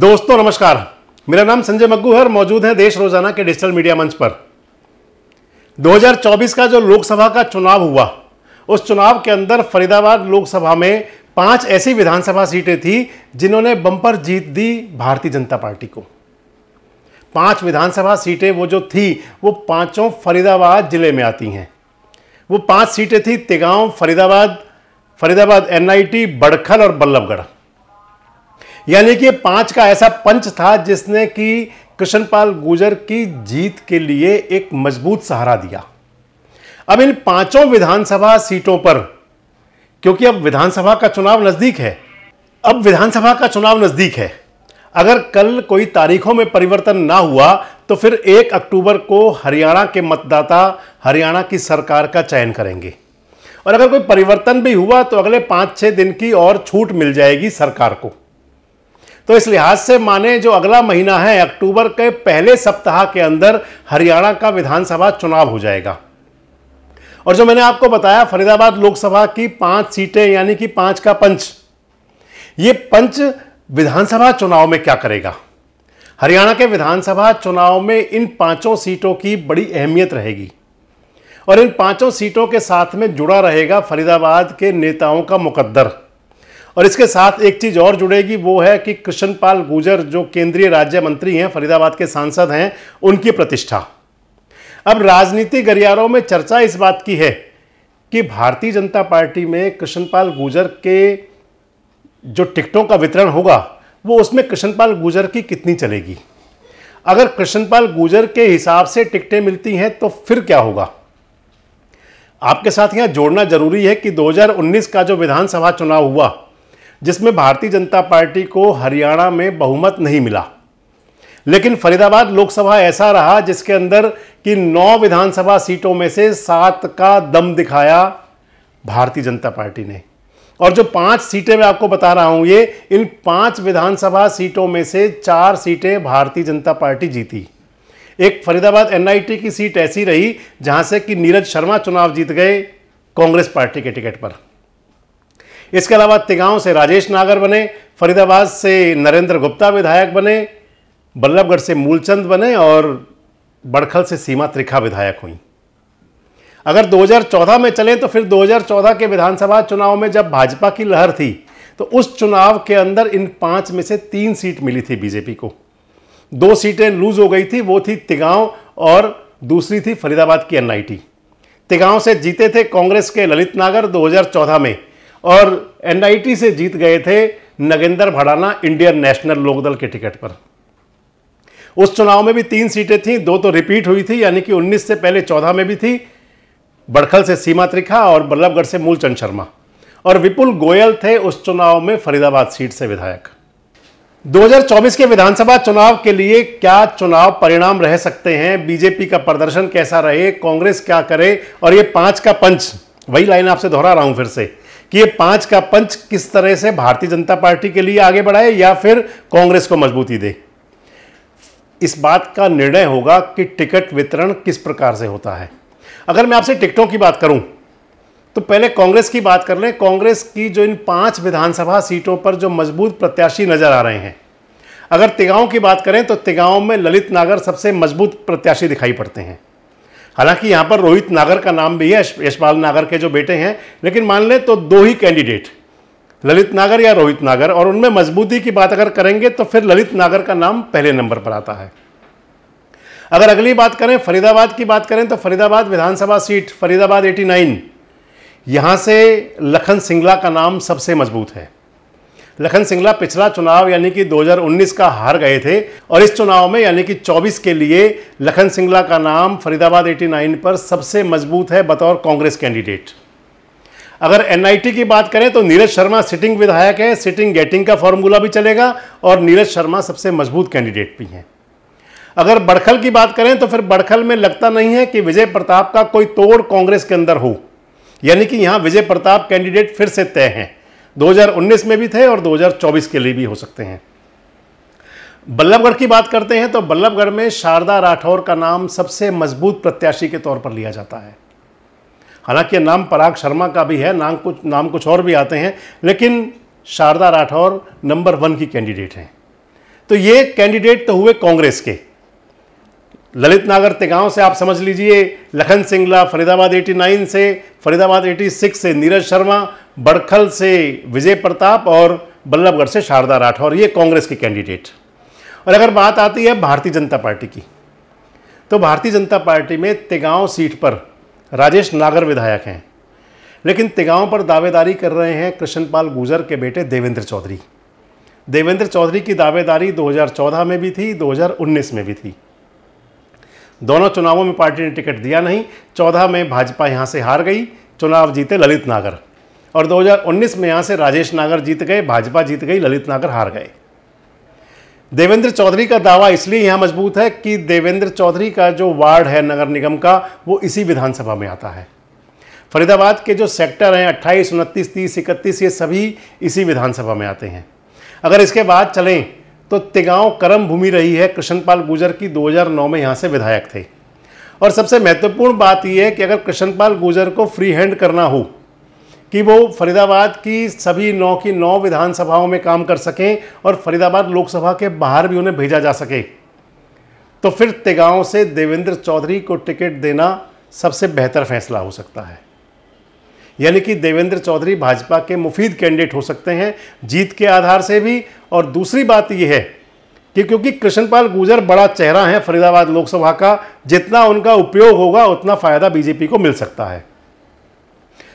दोस्तों नमस्कार मेरा नाम संजय मग्गू है और मौजूद है देश रोजाना के डिजिटल मीडिया मंच पर 2024 का जो लोकसभा का चुनाव हुआ उस चुनाव के अंदर फरीदाबाद लोकसभा में पांच ऐसी विधानसभा सीटें थी जिन्होंने बम्पर जीत दी भारतीय जनता पार्टी को पांच विधानसभा सीटें वो जो थी वो पांचों फरीदाबाद जिले में आती हैं वो पांच सीटें थी तेगांव फरीदाबाद फरीदाबाद एनआईटी बड़खल और बल्लभगढ़ यानी कि पांच का ऐसा पंच था जिसने कि कृष्णपाल गुर्जर की जीत के लिए एक मजबूत सहारा दिया अब इन पांचों विधानसभा सीटों पर क्योंकि अब विधानसभा का चुनाव नज़दीक है अब विधानसभा का चुनाव नज़दीक है अगर कल कोई तारीखों में परिवर्तन ना हुआ तो फिर एक अक्टूबर को हरियाणा के मतदाता हरियाणा की सरकार का चयन करेंगे और अगर कोई परिवर्तन भी हुआ तो अगले पाँच छः दिन की और छूट मिल जाएगी सरकार को तो इस लिहाज से माने जो अगला महीना है अक्टूबर के पहले सप्ताह के अंदर हरियाणा का विधानसभा चुनाव हो जाएगा और जो मैंने आपको बताया फरीदाबाद लोकसभा की पांच सीटें यानी कि पांच का पंच ये पंच विधानसभा चुनाव में क्या करेगा हरियाणा के विधानसभा चुनाव में इन पांचों सीटों की बड़ी अहमियत रहेगी और इन पांचों सीटों के साथ में जुड़ा रहेगा फरीदाबाद के नेताओं का मुकद्दर और इसके साथ एक चीज़ और जुड़ेगी वो है कि कृष्णपाल गुजर जो केंद्रीय राज्य मंत्री हैं फरीदाबाद के सांसद हैं उनकी प्रतिष्ठा अब राजनीति गलियारों में चर्चा इस बात की है कि भारतीय जनता पार्टी में कृष्णपाल गुर्जर के जो टिकटों का वितरण होगा वो उसमें कृष्णपाल गुजर की कितनी चलेगी अगर कृष्णपाल गुजर के हिसाब से टिकटें मिलती हैं तो फिर क्या होगा आपके साथ यहां जोड़ना जरूरी है कि 2019 का जो विधानसभा चुनाव हुआ जिसमें भारतीय जनता पार्टी को हरियाणा में बहुमत नहीं मिला लेकिन फरीदाबाद लोकसभा ऐसा रहा जिसके अंदर कि नौ विधानसभा सीटों में से सात का दम दिखाया भारतीय जनता पार्टी ने और जो पांच सीटें मैं आपको बता रहा हूं ये इन पांच विधानसभा सीटों में से चार सीटें भारतीय जनता पार्टी जीती एक फरीदाबाद एनआईटी की सीट ऐसी रही जहां से कि नीरज शर्मा चुनाव जीत गए कांग्रेस पार्टी के टिकट पर इसके अलावा तिगांव से राजेश नागर बने फरीदाबाद से नरेंद्र गुप्ता विधायक बने बल्लभगढ़ से मूलचंद बने और बड़खल से सीमा त्रिखा विधायक हुई अगर 2014 में चलें तो फिर 2014 के विधानसभा चुनाव में जब भाजपा की लहर थी तो उस चुनाव के अंदर इन पांच में से तीन सीट मिली थी बीजेपी को दो सीटें लूज हो गई थी वो थी तिगांव और दूसरी थी फरीदाबाद की एनआईटी तिगांव से जीते थे कांग्रेस के ललित नागर 2014 में और एनआईटी से जीत गए थे नगेंद्र भड़ाना इंडियन नेशनल लोकदल के टिकट पर उस चुनाव में भी तीन सीटें थीं दो तो रिपीट हुई थी यानी कि 19 से पहले 14 में भी थी बड़खल से सीमा त्रिखा और बल्लभगढ़ से मूलचंद शर्मा और विपुल गोयल थे उस चुनाव में फरीदाबाद सीट से विधायक 2024 के विधानसभा चुनाव के लिए क्या चुनाव परिणाम रह सकते हैं बीजेपी का प्रदर्शन कैसा रहे कांग्रेस क्या करे और ये पांच का पंच वही लाइन आपसे दोहरा रहा हूं फिर से कि ये पांच का पंच किस तरह से भारतीय जनता पार्टी के लिए आगे बढ़ाए या फिर कांग्रेस को मजबूती दे इस बात का निर्णय होगा कि टिकट वितरण किस प्रकार से होता है अगर मैं आपसे टिकटों की बात करूं तो पहले कांग्रेस की बात कर लें कांग्रेस की जो इन पांच विधानसभा सीटों पर जो मजबूत प्रत्याशी नजर आ रहे हैं अगर तिगांव की बात करें तो तिगांव में ललित नागर सबसे मजबूत प्रत्याशी दिखाई पड़ते हैं हालांकि यहाँ पर रोहित नागर का नाम भी है यशपाल नागर के जो बेटे हैं लेकिन मान लें तो दो ही कैंडिडेट ललित नागर या रोहित नागर और उनमें मजबूती की बात अगर करेंगे तो फिर ललित नागर का नाम पहले नंबर पर आता है अगर अगली बात करें फरीदाबाद की बात करें तो फरीदाबाद विधानसभा सीट फरीदाबाद 89 यहां से लखन सिंगला का नाम सबसे मजबूत है लखन सिंगला पिछला चुनाव यानी कि 2019 का हार गए थे और इस चुनाव में यानी कि 24 के लिए लखन सिंगला का नाम फरीदाबाद 89 पर सबसे मजबूत है बतौर कांग्रेस कैंडिडेट अगर एनआईटी की बात करें तो नीरज शर्मा सिटिंग विधायक है सिटिंग गेटिंग का फॉर्मूला भी चलेगा और नीरज शर्मा सबसे मजबूत कैंडिडेट भी हैं अगर बड़खल की बात करें तो फिर बड़खल में लगता नहीं है कि विजय प्रताप का कोई तोड़ कांग्रेस के अंदर हो यानी कि यहां विजय प्रताप कैंडिडेट फिर से तय हैं 2019 में भी थे और 2024 के लिए भी हो सकते हैं बल्लभगढ़ की बात करते हैं तो बल्लभगढ़ में शारदा राठौर का नाम सबसे मजबूत प्रत्याशी के तौर पर लिया जाता है हालांकि नाम पराग शर्मा का भी है नाम कुछ नाम कुछ और भी आते हैं लेकिन शारदा राठौर नंबर वन की कैंडिडेट हैं तो ये कैंडिडेट तो हुए कांग्रेस के ललित नागर तेगांव से आप समझ लीजिए लखन सिंगला फरीदाबाद 89 से फरीदाबाद 86 से नीरज शर्मा बड़खल से विजय प्रताप और बल्लभगढ़ से शारदा राठौर ये कांग्रेस के कैंडिडेट और अगर बात आती है भारतीय जनता पार्टी की तो भारतीय जनता पार्टी में तिगांव सीट पर राजेश नागर विधायक हैं लेकिन तिगांव पर दावेदारी कर रहे हैं कृष्णपाल गुजर के बेटे देवेंद्र चौधरी देवेंद्र चौधरी की दावेदारी 2014 में भी थी 2019 में भी थी दोनों चुनावों में पार्टी ने टिकट दिया नहीं 14 में भाजपा यहाँ से हार गई चुनाव जीते ललित नागर और 2019 में यहाँ से राजेश नागर जीत गए भाजपा जीत गई ललित नागर हार गए देवेंद्र चौधरी का दावा इसलिए यहाँ मजबूत है कि देवेंद्र चौधरी का जो वार्ड है नगर निगम का वो इसी विधानसभा में आता है फरीदाबाद के जो सेक्टर हैं अट्ठाईस उनतीस तीस इकतीस ये सभी इसी विधानसभा में आते हैं अगर इसके बाद चलें तो तिगांव कर्म भूमि रही है कृष्णपाल गुजर की 2009 में यहाँ से विधायक थे और सबसे महत्वपूर्ण बात यह है कि अगर कृष्णपाल गुजर को फ्री हैंड करना हो कि वो फरीदाबाद की सभी नौ की नौ विधानसभाओं में काम कर सकें और फरीदाबाद लोकसभा के बाहर भी उन्हें भेजा जा सके तो फिर तेगांव से देवेंद्र चौधरी को टिकट देना सबसे बेहतर फैसला हो सकता है यानी कि देवेंद्र चौधरी भाजपा के मुफीद कैंडिडेट हो सकते हैं जीत के आधार से भी और दूसरी बात यह है कि क्योंकि कृष्णपाल गुर्जर बड़ा चेहरा है फरीदाबाद लोकसभा का जितना उनका उपयोग होगा उतना फ़ायदा बीजेपी को मिल सकता है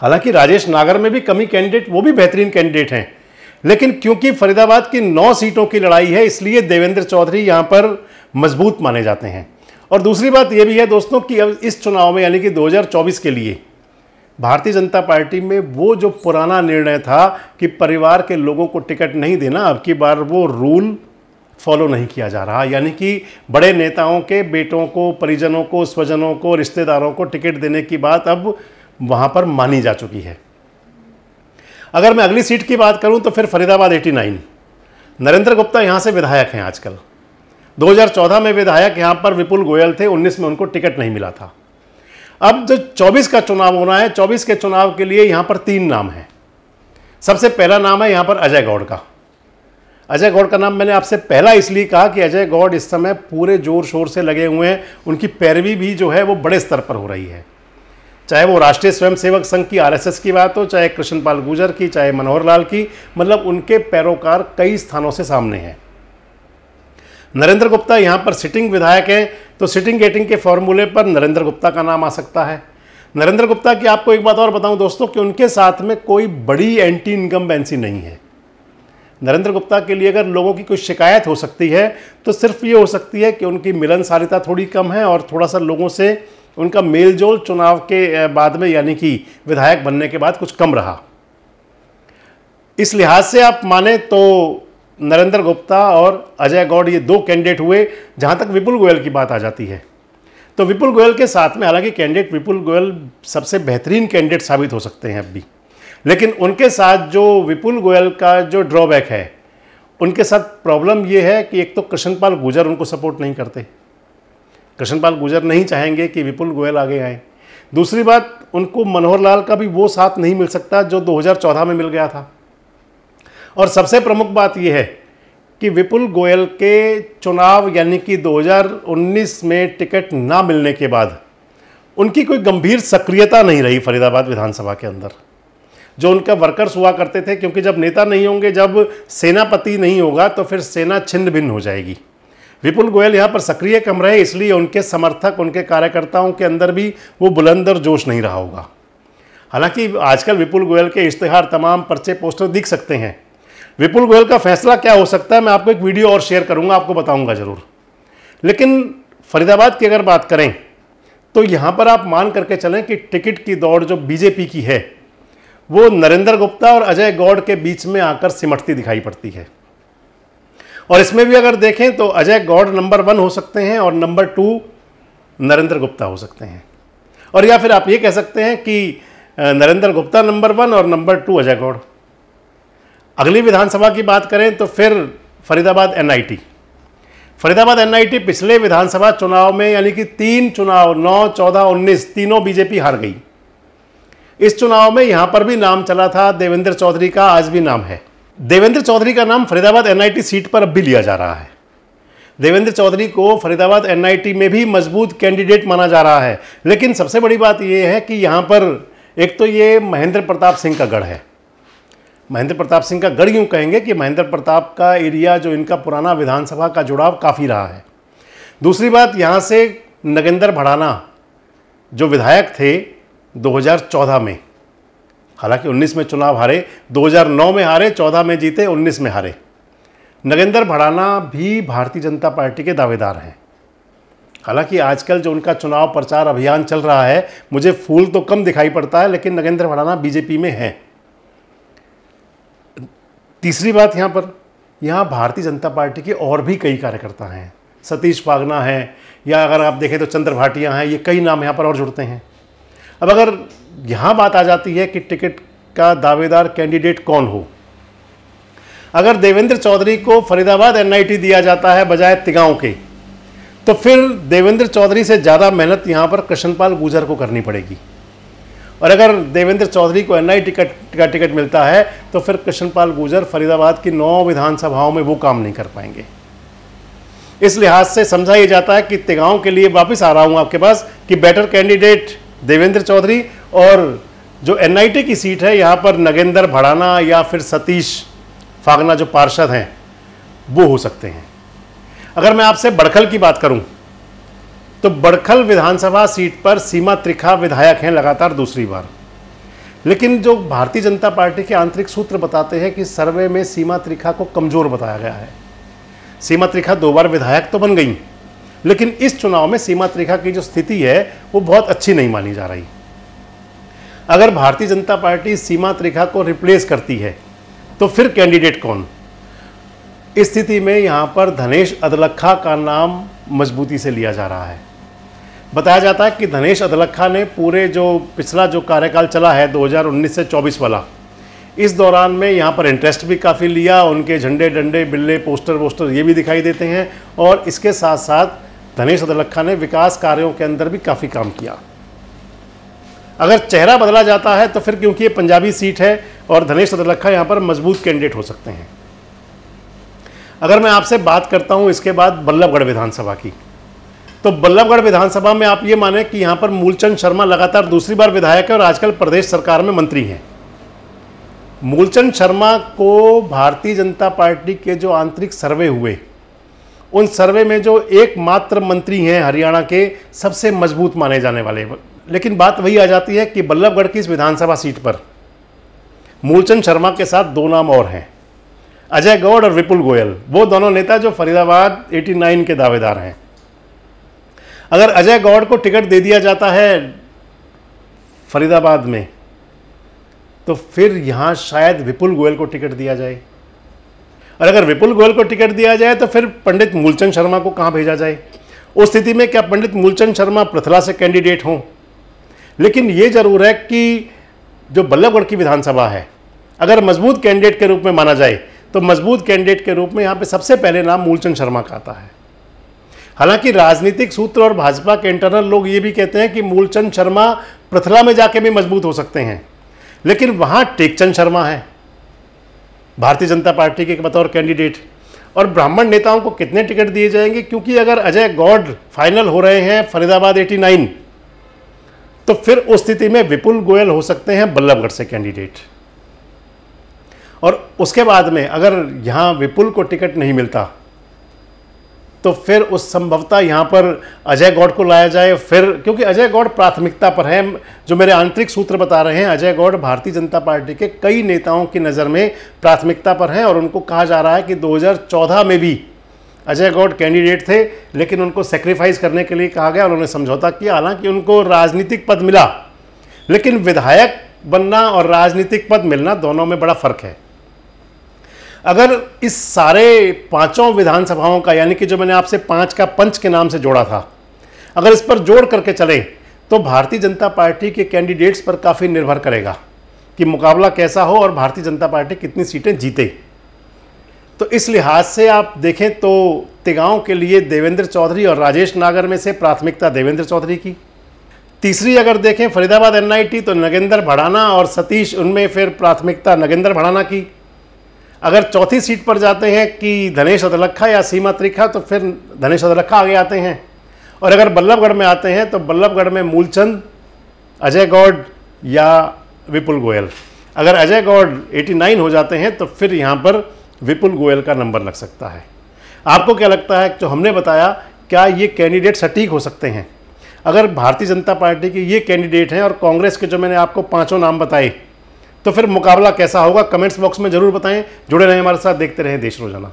हालांकि राजेश नागर में भी कमी कैंडिडेट वो भी बेहतरीन कैंडिडेट हैं लेकिन क्योंकि फरीदाबाद की नौ सीटों की लड़ाई है इसलिए देवेंद्र चौधरी यहाँ पर मजबूत माने जाते हैं और दूसरी बात ये भी है दोस्तों कि अब इस चुनाव में यानी कि 2024 के लिए भारतीय जनता पार्टी में वो जो पुराना निर्णय था कि परिवार के लोगों को टिकट नहीं देना अब की बार वो रूल फॉलो नहीं किया जा रहा यानी कि बड़े नेताओं के बेटों को परिजनों को स्वजनों को रिश्तेदारों को टिकट देने की बात अब वहां पर मानी जा चुकी है अगर मैं अगली सीट की बात करूं तो फिर फरीदाबाद 89 नरेंद्र गुप्ता यहां से विधायक हैं आजकल 2014 में विधायक यहां पर विपुल गोयल थे 19 में उनको टिकट नहीं मिला था अब जो 24 का चुनाव होना है 24 के चुनाव के लिए यहां पर तीन नाम हैं सबसे पहला नाम है यहां पर अजय गौड़ का अजय गौड़ का नाम मैंने आपसे पहला इसलिए कहा कि अजय गौड़ इस समय पूरे जोर शोर से लगे हुए हैं उनकी पैरवी भी जो है वो बड़े स्तर पर हो रही है चाहे वो राष्ट्रीय स्वयंसेवक संघ की आरएसएस की बात हो चाहे कृष्णपाल गुर्जर की चाहे मनोहर लाल की मतलब उनके पैरोकार कई स्थानों से सामने हैं नरेंद्र गुप्ता यहाँ पर सिटिंग विधायक हैं तो सिटिंग गेटिंग के फॉर्मूले पर नरेंद्र गुप्ता का नाम आ सकता है नरेंद्र गुप्ता की आपको एक बात और बताऊं दोस्तों कि उनके साथ में कोई बड़ी एंटी इनकम नहीं है नरेंद्र गुप्ता के लिए अगर लोगों की कोई शिकायत हो सकती है तो सिर्फ ये हो सकती है कि उनकी मिलनसारिता थोड़ी कम है और थोड़ा सा लोगों से उनका मेलजोल चुनाव के बाद में यानी कि विधायक बनने के बाद कुछ कम रहा इस लिहाज से आप माने तो नरेंद्र गुप्ता और अजय गौड़ ये दो कैंडिडेट हुए जहां तक विपुल गोयल की बात आ जाती है तो विपुल गोयल के साथ में हालांकि कैंडिडेट विपुल गोयल सबसे बेहतरीन कैंडिडेट साबित हो सकते हैं अब भी लेकिन उनके साथ जो विपुल गोयल का जो ड्रॉबैक है उनके साथ प्रॉब्लम ये है कि एक तो कृष्णपाल गुजर उनको सपोर्ट नहीं करते कृष्णपाल गुजर नहीं चाहेंगे कि विपुल गोयल आगे आए दूसरी बात उनको मनोहर लाल का भी वो साथ नहीं मिल सकता जो 2014 में मिल गया था और सबसे प्रमुख बात यह है कि विपुल गोयल के चुनाव यानी कि 2019 में टिकट ना मिलने के बाद उनकी कोई गंभीर सक्रियता नहीं रही फरीदाबाद विधानसभा के अंदर जो उनका वर्कर्स हुआ करते थे क्योंकि जब नेता नहीं होंगे जब सेनापति नहीं होगा तो फिर सेना छिन्न भिन्न हो जाएगी विपुल गोयल यहाँ पर सक्रिय कम रहे इसलिए उनके समर्थक उनके कार्यकर्ताओं के अंदर भी वो बुलंदर जोश नहीं रहा होगा हालांकि आजकल विपुल गोयल के इश्तहार तमाम पर्चे पोस्टर दिख सकते हैं विपुल गोयल का फैसला क्या हो सकता है मैं आपको एक वीडियो और शेयर करूँगा आपको बताऊँगा ज़रूर लेकिन फरीदाबाद की अगर बात करें तो यहाँ पर आप मान करके चलें कि टिकट की दौड़ जो बीजेपी की है वो नरेंद्र गुप्ता और अजय गौड़ के बीच में आकर सिमटती दिखाई पड़ती है और इसमें भी अगर देखें तो अजय गौड़ नंबर वन हो सकते हैं और नंबर टू नरेंद्र गुप्ता हो सकते हैं और या फिर आप ये कह सकते हैं कि नरेंद्र गुप्ता नंबर वन और नंबर टू अजय गौड़ अगली विधानसभा की बात करें तो फिर फरीदाबाद एनआईटी फरीदाबाद एनआईटी पिछले विधानसभा चुनाव में यानी कि तीन चुनाव नौ चौदह उन्नीस तीनों बीजेपी हार गई इस चुनाव में यहाँ पर भी नाम चला था देवेंद्र चौधरी का आज भी नाम है देवेंद्र चौधरी का नाम फरीदाबाद एनआईटी सीट पर अब भी लिया जा रहा है देवेंद्र चौधरी को फरीदाबाद एनआईटी में भी मजबूत कैंडिडेट माना जा रहा है लेकिन सबसे बड़ी बात यह है कि यहाँ पर एक तो ये महेंद्र प्रताप सिंह का गढ़ है महेंद्र प्रताप सिंह का गढ़ यूँ कहेंगे कि महेंद्र प्रताप का एरिया जो इनका पुराना विधानसभा का जुड़ाव काफ़ी रहा है दूसरी बात यहाँ से नगेंद्र भड़ाना जो विधायक थे 2014 में हालांकि 19 में चुनाव हारे 2009 में हारे 14 में जीते 19 में हारे नगेंद्र भड़ाना भी भारतीय जनता पार्टी के दावेदार हैं हालांकि आजकल जो उनका चुनाव प्रचार अभियान चल रहा है मुझे फूल तो कम दिखाई पड़ता है लेकिन नगेंद्र भड़ाना बीजेपी में हैं तीसरी बात यहाँ पर यहाँ भारतीय जनता पार्टी के और भी कई कार्यकर्ता हैं सतीश पागना हैं या अगर आप देखें तो चंद्र भाटिया हैं ये कई नाम यहाँ पर और जुड़ते हैं अब अगर यहाँ बात आ जाती है कि टिकट का दावेदार कैंडिडेट कौन हो अगर देवेंद्र चौधरी को फरीदाबाद एनआईटी दिया जाता है बजाय तिगांव के तो फिर देवेंद्र चौधरी से ज़्यादा मेहनत यहाँ पर कृष्णपाल गुजर को करनी पड़ेगी और अगर देवेंद्र चौधरी को आई टिकट का टिकट मिलता है तो फिर कृष्णपाल गुजर फरीदाबाद की नौ विधानसभाओं में वो काम नहीं कर पाएंगे इस लिहाज से समझा ये जाता है कि तिगांव के लिए वापस आ रहा हूँ आपके पास कि बेटर कैंडिडेट देवेंद्र चौधरी और जो एन की सीट है यहाँ पर नगेंद्र भड़ाना या फिर सतीश फागना जो पार्षद हैं वो हो सकते हैं अगर मैं आपसे बड़खल की बात करूं तो बड़खल विधानसभा सीट पर सीमा त्रिखा विधायक हैं लगातार दूसरी बार लेकिन जो भारतीय जनता पार्टी के आंतरिक सूत्र बताते हैं कि सर्वे में सीमा त्रिखा को कमज़ोर बताया गया है सीमा त्रिखा दो बार विधायक तो बन गई लेकिन इस चुनाव में सीमा त्रिखा की जो स्थिति है वो बहुत अच्छी नहीं मानी जा रही अगर भारतीय जनता पार्टी सीमा त्रिखा को रिप्लेस करती है तो फिर कैंडिडेट कौन इस स्थिति में यहाँ पर धनेश अदलखा का नाम मजबूती से लिया जा रहा है बताया जाता है कि धनेश अदलखा ने पूरे जो पिछला जो कार्यकाल चला है 2019 से 24 वाला इस दौरान में यहाँ पर इंटरेस्ट भी काफ़ी लिया उनके झंडे डंडे बिल्ले पोस्टर वोस्टर ये भी दिखाई देते हैं और इसके साथ साथ धनेश अदलखा ने विकास कार्यों के अंदर भी काफ़ी काम किया अगर चेहरा बदला जाता है तो फिर क्योंकि ये पंजाबी सीट है और धनेश सदलखा यहाँ पर मजबूत कैंडिडेट हो सकते हैं अगर मैं आपसे बात करता हूँ इसके बाद बल्लभगढ़ विधानसभा की तो बल्लभगढ़ विधानसभा में आप ये माने कि यहाँ पर मूलचंद शर्मा लगातार दूसरी बार विधायक है और आजकल प्रदेश सरकार में मंत्री हैं मूलचंद शर्मा को भारतीय जनता पार्टी के जो आंतरिक सर्वे हुए उन सर्वे में जो एकमात्र मंत्री हैं हरियाणा के सबसे मजबूत माने जाने वाले लेकिन बात वही आ जाती है कि बल्लभगढ़ की इस विधानसभा सीट पर मूलचंद शर्मा के साथ दो नाम और हैं अजय गौड़ और विपुल गोयल वो दोनों नेता जो फरीदाबाद 89 के दावेदार हैं अगर अजय गौड़ को टिकट दे दिया जाता है फरीदाबाद में तो फिर यहाँ शायद विपुल गोयल को टिकट दिया जाए और अगर विपुल गोयल को टिकट दिया जाए तो फिर पंडित मूलचंद शर्मा को कहाँ भेजा जाए उस स्थिति में क्या पंडित मूलचंद शर्मा प्रथला से कैंडिडेट हों लेकिन ये ज़रूर है कि जो बल्लभगढ़ की विधानसभा है अगर मजबूत कैंडिडेट के रूप में माना जाए तो मजबूत कैंडिडेट के रूप में यहाँ पे सबसे पहले नाम मूलचंद शर्मा का आता है हालांकि राजनीतिक सूत्र और भाजपा के इंटरनल लोग ये भी कहते हैं कि मूलचंद शर्मा प्रथला में जाके भी मजबूत हो सकते हैं लेकिन वहाँ टेकचंद शर्मा है भारतीय जनता पार्टी के बतौर कैंडिडेट और ब्राह्मण नेताओं को कितने टिकट दिए जाएंगे क्योंकि अगर अजय गौड फाइनल हो रहे हैं फरीदाबाद एटी तो फिर उस स्थिति में विपुल गोयल हो सकते हैं बल्लभगढ़ से कैंडिडेट और उसके बाद में अगर यहाँ विपुल को टिकट नहीं मिलता तो फिर उस संभवता यहाँ पर अजय गौड़ को लाया जाए फिर क्योंकि अजय गौड़ प्राथमिकता पर है जो मेरे आंतरिक सूत्र बता रहे हैं अजय गौड़ भारतीय जनता पार्टी के कई नेताओं की नज़र में प्राथमिकता पर हैं और उनको कहा जा रहा है कि 2014 में भी अजय गौड़ कैंडिडेट थे लेकिन उनको सेक्रीफाइस करने के लिए कहा गया उन्होंने समझौता किया हालांकि उनको राजनीतिक पद मिला लेकिन विधायक बनना और राजनीतिक पद मिलना दोनों में बड़ा फर्क है अगर इस सारे पांचों विधानसभाओं का यानी कि जो मैंने आपसे पांच का पंच के नाम से जोड़ा था अगर इस पर जोड़ करके चले तो भारतीय जनता पार्टी के कैंडिडेट्स पर काफ़ी निर्भर करेगा कि मुकाबला कैसा हो और भारतीय जनता पार्टी कितनी सीटें जीते तो इस लिहाज से आप देखें तो तिगांव के लिए देवेंद्र चौधरी और राजेश नागर में से प्राथमिकता देवेंद्र चौधरी की तीसरी अगर देखें फरीदाबाद एनआईटी तो नगेंद्र भड़ाना और सतीश उनमें फिर प्राथमिकता नगेंद्र भड़ाना की अगर चौथी सीट पर जाते हैं कि धनेश अदलखा या सीमा त्रिखा तो फिर धनेश अदलखा आगे आते हैं और अगर बल्लभगढ़ में आते हैं तो बल्लभगढ़ में मूलचंद अजय गौड या विपुल गोयल अगर अजय गौड 89 हो जाते हैं तो फिर यहाँ पर विपुल गोयल का नंबर लग सकता है आपको क्या लगता है जो हमने बताया क्या ये कैंडिडेट सटीक हो सकते हैं अगर भारतीय जनता पार्टी के ये कैंडिडेट हैं और कांग्रेस के जो मैंने आपको पाँचों नाम बताए तो फिर मुकाबला कैसा होगा कमेंट्स बॉक्स में ज़रूर बताएं जुड़े रहें हमारे साथ देखते रहें देश रोजाना